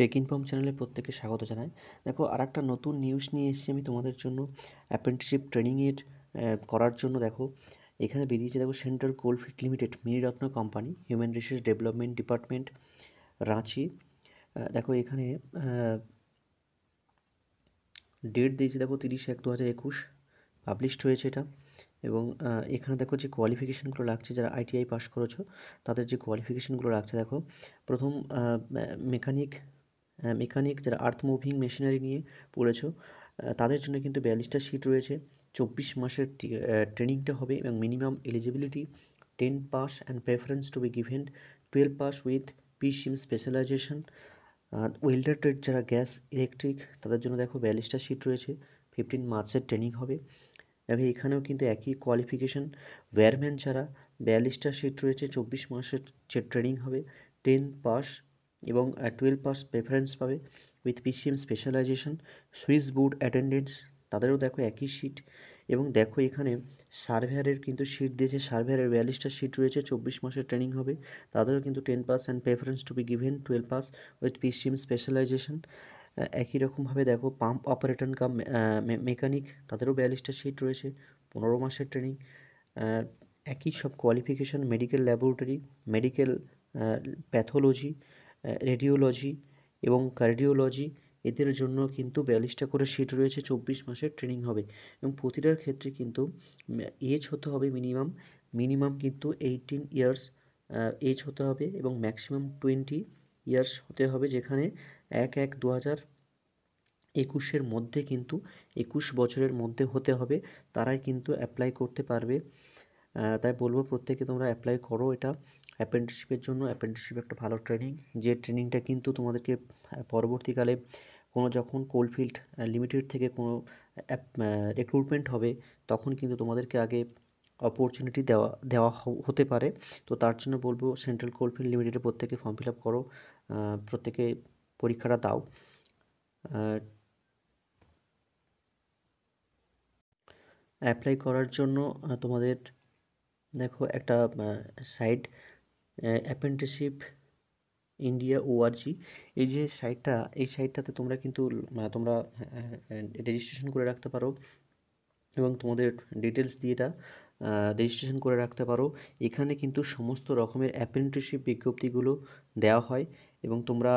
take inform চ্যানেলে প্রত্যেককে স্বাগত জানাই দেখো আর একটা নতুন নিউজ নিয়ে এসেছি আমি তোমাদের জন্য অ্যাপ্রেন্টিসশিপ ট্রেনিংয়ের করার জন্য দেখো এখানে বেরিয়েছে দেখো central coalfield limited Miniratna company human resource development department Ranchi দেখো এখানে ডেট দিয়েছে দেখো তিরিশ এক দু হাজার একুশ পাবলিশড হয়েছে এটা এবং এখানে দেখো যে কোয়ালিফিকেশানগুলো লাগছে যারা আইটিআই পাস করেছো তাদের যে কোয়ালিফিকেশানগুলো লাগছে দেখো প্রথম মেকানিক মেকানিক যারা আর্থ মুভিং মেশিনারি নিয়ে পড়েছো তাদের জন্য কিন্তু বিয়াল্লিশটা সিট রয়েছে চব্বিশ মাসের ট্রেনিংটা হবে এবং minimum eligibility ten pass and preference to be given twelve pass with P CM specialisation আর ওয়েল্ডার ট্রেড যারা গ্যাস ইলেকট্রিক তাদের জন্য দেখো বিয়াল্লিশটা সিট রয়েছে ফিফটিন মার্চের ট্রেনিং হবে এবং এখানেও কিন্তু একই কোয়ালিফিকেশন ওয়্যারম্যান ছাড়া বিয়াল্লিশটা সিট রয়েছে চব্বিশ মাসের যে ট্রেনিং হবে টেন পাস এবং টুয়েলভ পাস প্রেফারেন্স পাবে with PCM specialisation switchboard attendance তাদেরও দেখো একই সিট এবং দেখো এখানে সার্ভেয়ারের কিন্তু সিট দিয়েছে সার্ভেয়ারের বিয়াল্লিশটা সিট রয়েছে চব্বিশ মাসের ট্রেনিং হবে তাদেরও কিন্তু ten pass and preference to be given twelve pass with PCM specialisation একই রকমভাবে দেখো পাম্প অপারেটর কাম মেকানিক তাদেরও বিয়াল্লিশটা সিট রয়েছে পনেরো মাসের ট্রেনিং একই সব qualification medical laboratory medical pathology radiology এবং কার্ডিওলজি এদের জন্য কিন্তু বিয়াল্লিশটা করে সিট রয়েছে চব্বিশ মাসের ট্রেনিং হবে এবং প্রতিটার ক্ষেত্রে কিন্তু এজ হতে হবে মিনিমাম মিনিমাম কিন্তু এইটিন ইয়ার্স এজ হতে হবে এবং ম্যাক্সিমাম টোয়েন্টি ইয়ার্স হতে হবে যেখানে এক এক দু হাজার একুশের মধ্যে কিন্তু একুশ বছরের মধ্যে হতে হবে তারাই কিন্তু অ্যাপ্লাই করতে পারবে তাই বলবো প্রত্যেকে তোমরা অ্যাপ্লাই করো এটা অ্যাপ্রেন্টিসশিপের জন্য অ্যাপ্রেন্টিসশিপ একটা ভালো ট্রেনিং যে ট্রেনিংটা কিন্তু তোমাদেরকে পরবর্তীকালে কোনো যখন কোলফিল্ড লিমিটেড থেকে কোনো রিক্রুটমেন্ট হবে তখন কিন্তু তোমাদেরকে আগে অপরচুনিটি দেওয়া দেওয়া হতে পারে তো তার জন্য বলবো সেন্ট্রাল কোলফিল্ড লিমিটেডে প্রত্যেকে ফর্ম ফিল আপ করো প্রত্যেকে পরীক্ষাটা দাও অ্যাপ্লাই করার জন্য তোমাদের দেখো একটা সাইট অ্যাপেন্টিসশিপ ইন্ডিয়া ওআরজি এই যে সাইটটা এই সাইটটাতে তোমরা কিন্তু মানে তোমরা রেজিস্ট্রেশন হ্যাঁ, হ্যাঁ, করে রাখতে পারো এবং তোমাদের ডিটেলস দিয়ে এটা রেজিস্ট্রেশন করে রাখতে পারো এখানে কিন্তু সমস্ত রকমের অ্যাপ্রেন্টিসশিপ বিজ্ঞপ্তিগুলো দেওয়া হয় এবং তোমরা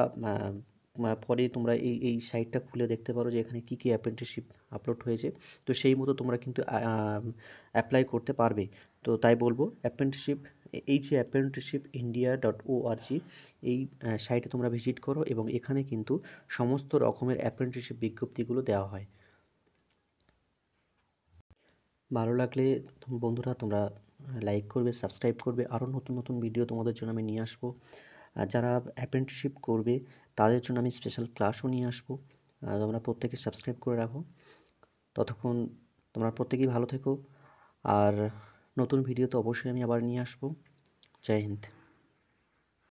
পরে তোমরা এই এই সাইটটা খুলে দেখতে পারো যে এখানে কী কী অ্যাপ্রেন্টিসশিপ আপলোড হয়েছে তো সেই মতো তোমরা কিন্তু অ্যাপ্লাই করতে পারবে তো তাই বলবো অ্যাপ্রেন্টিসশিপ এই যে অ্যাপ্রেন্টিসশিপ ইন্ডিয়া ডট ওআরজি এই সাইটে তোমরা ভিজিট করো এবং এখানে কিন্তু সমস্ত রকমের অ্যাপ্রেন্টিসশিপ বিজ্ঞপ্তিগুলো দেওয়া হয় ভালো লাগলে বন্ধুরা তোমরা লাইক করবে সাবস্ক্রাইব করবে আরও নতুন নতুন ভিডিও তোমাদের জন্য আমি নিয়ে আসবো যারা অ্যাপ্রেন্টিসশিপ করবে তাদের জন্য আমি স্পেশাল ক্লাসও নিয়ে আসবো তোমরা প্রত্যেকে সাবস্ক্রাইব করে রাখো ততক্ষণ তোমরা প্রত্যেকেই ভালো থেকো আর নতুন ভিডিও তো অবশ্যই আমি আবার নিয়ে আসবো জয় হিন্দ